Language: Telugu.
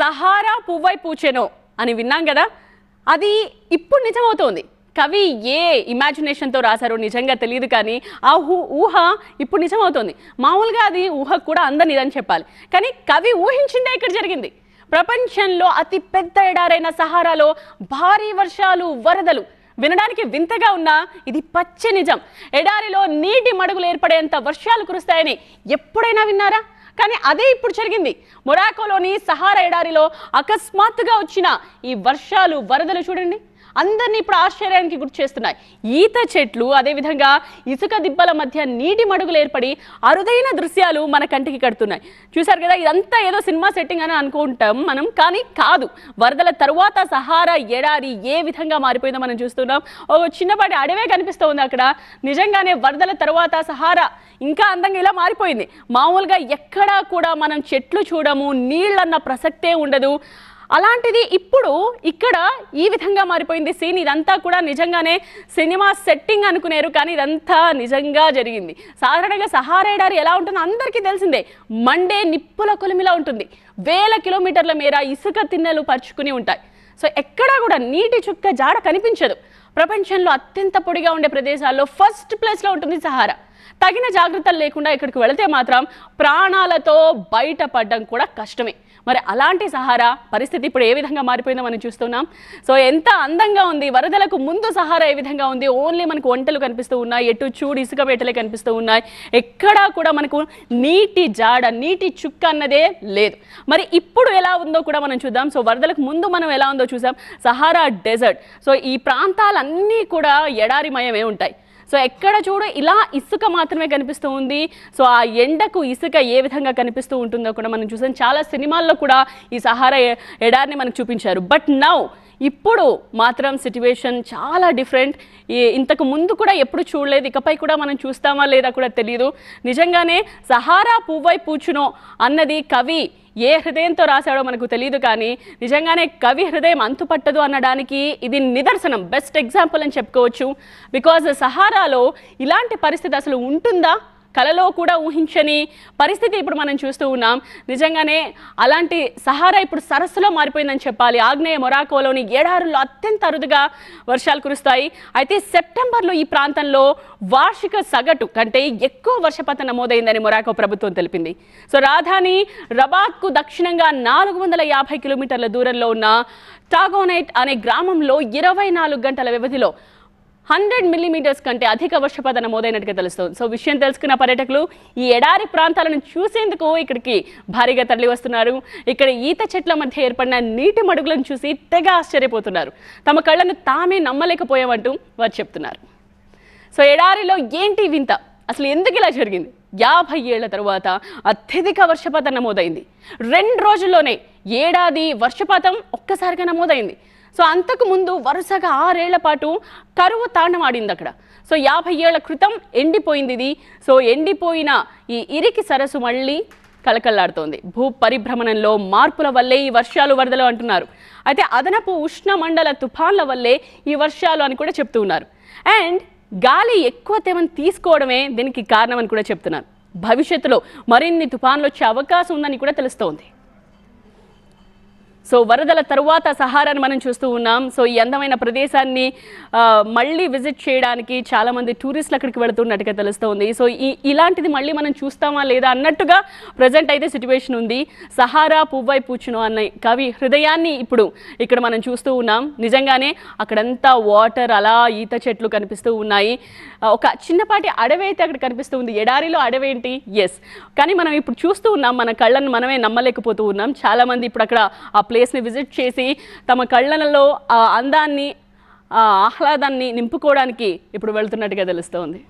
సహారా పువ్వై పూచెనో అని విన్నాం కదా అది ఇప్పుడు నిజమవుతోంది కవి ఏ ఇమాజినేషన్తో రాశారో నిజంగా తెలియదు కానీ ఆ ఊహ ఇప్పుడు నిజమవుతోంది మామూలుగా అది ఊహ కూడా అందనిదని నిజం చెప్పాలి కానీ కవి ఊహించిందే ఇక్కడ జరిగింది ప్రపంచంలో అతి పెద్ద ఎడారైన సహారాలో భారీ వర్షాలు వరదలు వినడానికి వింతగా ఉన్నా ఇది పచ్చి నిజం ఎడారిలో నీటి మడుగులు ఏర్పడేంత వర్షాలు కురుస్తాయని ఎప్పుడైనా విన్నారా కానీ అదే ఇప్పుడు జరిగింది మొరాకోలోని సహారా ఎడారిలో అకస్మాత్తుగా వచ్చిన ఈ వర్షాలు వరదలు చూడండి అందరినీ ఇప్పుడు ఆశ్చర్యానికి గురి చేస్తున్నాయి ఈత చెట్లు అదేవిధంగా ఇసుక దిబ్బల మధ్య నీటి మడుగులు ఏర్పడి అరుదైన దృశ్యాలు మన కంటికి కడుతున్నాయి చూశారు కదా ఇదంతా ఏదో సినిమా సెట్టింగ్ అని అనుకుంటాం మనం కానీ కాదు వరదల తరువాత సహారా ఎడారి ఏ విధంగా మారిపోయిందో మనం చూస్తున్నాం ఒక చిన్నపాటి అడవే కనిపిస్తుంది అక్కడ నిజంగానే వరదల తరువాత సహారా ఇంకా అందంగా ఇలా మారిపోయింది మామూలుగా ఎక్కడా కూడా మనం చెట్లు చూడము నీళ్ళన్న ప్రసక్తే ఉండదు అలాంటిది ఇప్పుడు ఇక్కడ ఈ విధంగా మారిపోయింది సీన్ ఇదంతా కూడా నిజంగానే సినిమా సెట్టింగ్ అనుకునేరు కానీ ఇదంతా నిజంగా జరిగింది సాధారణంగా సహారా ఎలా ఉంటుందో అందరికీ తెలిసిందే మండే నిప్పుల కొలిమిలా ఉంటుంది వేల కిలోమీటర్ల మేర ఇసుక తిన్నెలు పరుచుకుని ఉంటాయి సో ఎక్కడా కూడా నీటి చుక్క జాడ కనిపించదు ప్రపంచంలో అత్యంత పొడిగా ఉండే ప్రదేశాల్లో ఫస్ట్ ప్లేస్లో ఉంటుంది సహారా తగిన జాగ్రత్తలు లేకుండా ఇక్కడికి వెళితే మాత్రం ప్రాణాలతో బయటపడడం కూడా కష్టమే మరి అలాంటి సహారా పరిస్థితి ఇప్పుడు ఏ విధంగా మారిపోయిందో మనం చూస్తున్నాం సో ఎంత అందంగా ఉంది వరదలకు ముందు సహారా ఏ విధంగా ఉంది ఓన్లీ మనకు వంటలు కనిపిస్తూ ఉన్నాయి ఎటు చూడు ఇసుక వేటలే కనిపిస్తూ ఉన్నాయి ఎక్కడా కూడా మనకు నీటి జాడ నీటి చుక్క అన్నదే లేదు మరి ఇప్పుడు ఎలా ఉందో కూడా మనం చూద్దాం సో వరదలకు ముందు మనం ఎలా ఉందో చూసాం సహారా డెజర్ట్ సో ఈ ప్రాంతాలన్నీ కూడా ఎడారిమయమే ఉంటాయి సో ఎక్కడ చూడు ఇలా ఇసుక మాత్రమే కనిపిస్తూ ఉంది సో ఆ ఎండకు ఇసుక ఏ విధంగా కనిపిస్తూ ఉంటుందో కూడా మనం చూసాం చాలా సినిమాల్లో కూడా ఈ సహారా ఎడారిని మనకు చూపించారు బట్ నౌ ఇప్పుడు మాత్రం సిట్యువేషన్ చాలా డిఫరెంట్ ఇంతకు ముందు కూడా ఎప్పుడు చూడలేదు ఇకపై కూడా మనం చూస్తామా లేదా కూడా తెలియదు నిజంగానే సహారా పువ్వై పూచునో అన్నది కవి ఏ హృదయంతో రాశాడో మనకు తెలియదు కానీ నిజంగానే కవి హృదయం అంతుపట్టదు అనడానికి ఇది నిదర్శనం బెస్ట్ ఎగ్జాంపుల్ అని చెప్పుకోవచ్చు బికాజ్ సహారాలో ఇలాంటి పరిస్థితి అసలు ఉంటుందా కలలో కూడా ఊహించని పరిస్థితి ఇప్పుడు మనం చూస్తూ ఉన్నాం నిజంగానే అలాంటి సహారా ఇప్పుడు సరస్సులో మారిపోయిందని చెప్పాలి ఆగ్నేయ మొరాకోలోని ఏడారుల్లో అత్యంత అరుదుగా వర్షాలు కురుస్తాయి అయితే సెప్టెంబర్లో ఈ ప్రాంతంలో వార్షిక సగటు కంటే ఎక్కువ వర్షపాతం నమోదైందని మొరాకో ప్రభుత్వం తెలిపింది సో రాజధాని రబాత్కు దక్షిణంగా నాలుగు వందల యాభై కిలోమీటర్ల దూరంలో ఉన్న టాగోనైట్ అనే గ్రామంలో ఇరవై నాలుగు గంటల వ్యవధిలో హండ్రెడ్ మిల్లీమీటర్స్ కంటే అధిక వర్షపాతం నమోదైనట్టుగా తెలుస్తుంది సో విషయం తెలుసుకున్న పర్యటకులు ఈ ఎడారి ప్రాంతాలను చూసేందుకు ఇక్కడికి భారీగా తరలి వస్తున్నారు ఇక్కడ ఈత చెట్ల మధ్య ఏర్పడిన నీటి మడుగులను చూసి తెగ ఆశ్చర్యపోతున్నారు తమ కళ్ళను తామే నమ్మలేకపోయామంటూ వారు చెప్తున్నారు సో ఎడారిలో ఏంటి వింత అసలు ఎందుకు ఇలా జరిగింది యాభై ఏళ్ల తరువాత అత్యధిక వర్షపాతం నమోదైంది రెండు రోజుల్లోనే ఏడాది వర్షపాతం ఒక్కసారిగా నమోదైంది సో అంతకుముందు వరుసగా ఆరేళ్ల పాటు కరువు తాండమాడింది అక్కడ సో యాభై ఏళ్ల క్రితం ఎండిపోయింది ఇది సో ఎండిపోయిన ఈ ఇరికి సరస్సు మళ్ళీ కలకల్లాడుతోంది భూ పరిభ్రమణంలో మార్పుల వల్లే ఈ వర్షాలు వరదలు అంటున్నారు అయితే అదనపు ఉష్ణ మండల తుఫాన్ల వల్లే ఈ వర్షాలు అని కూడా చెప్తూ ఉన్నారు అండ్ గాలి ఎక్కువ తేమను తీసుకోవడమే దీనికి కారణం అని కూడా చెప్తున్నారు భవిష్యత్తులో మరిన్ని తుఫాన్లు వచ్చే అవకాశం ఉందని కూడా తెలుస్తోంది సో వరదల తరువాత సహారాన్ని మనం చూస్తూ ఉన్నాం సో ఈ అందమైన ప్రదేశాన్ని మళ్ళీ విజిట్ చేయడానికి చాలామంది టూరిస్టులు అక్కడికి వెళుతున్నట్టుగా తెలుస్తుంది సో ఈ ఇలాంటిది మళ్ళీ మనం చూస్తామా లేదా అన్నట్టుగా ప్రజెంట్ అయితే సిచ్యువేషన్ ఉంది సహారా పువ్వై పూచును అన్న కవి హృదయాన్ని ఇప్పుడు ఇక్కడ మనం చూస్తూ ఉన్నాం నిజంగానే అక్కడంతా వాటర్ అలా ఈత చెట్లు కనిపిస్తూ ఉన్నాయి ఒక చిన్నపాటి అడవి అయితే అక్కడ కనిపిస్తూ ఉంది ఎడారిలో అడవి ఏంటి ఎస్ కానీ మనం ఇప్పుడు చూస్తూ ఉన్నాం మన కళ్ళను మనమే నమ్మలేకపోతూ ఉన్నాం చాలామంది ఇప్పుడు అక్కడ ఆ ప్లేస్ని విజిట్ చేసి తమ కళ్ళనలో ఆ అందాన్ని ఆహ్లాదాన్ని నింపుకోవడానికి ఇప్పుడు వెళ్తున్నట్టుగా తెలుస్తోంది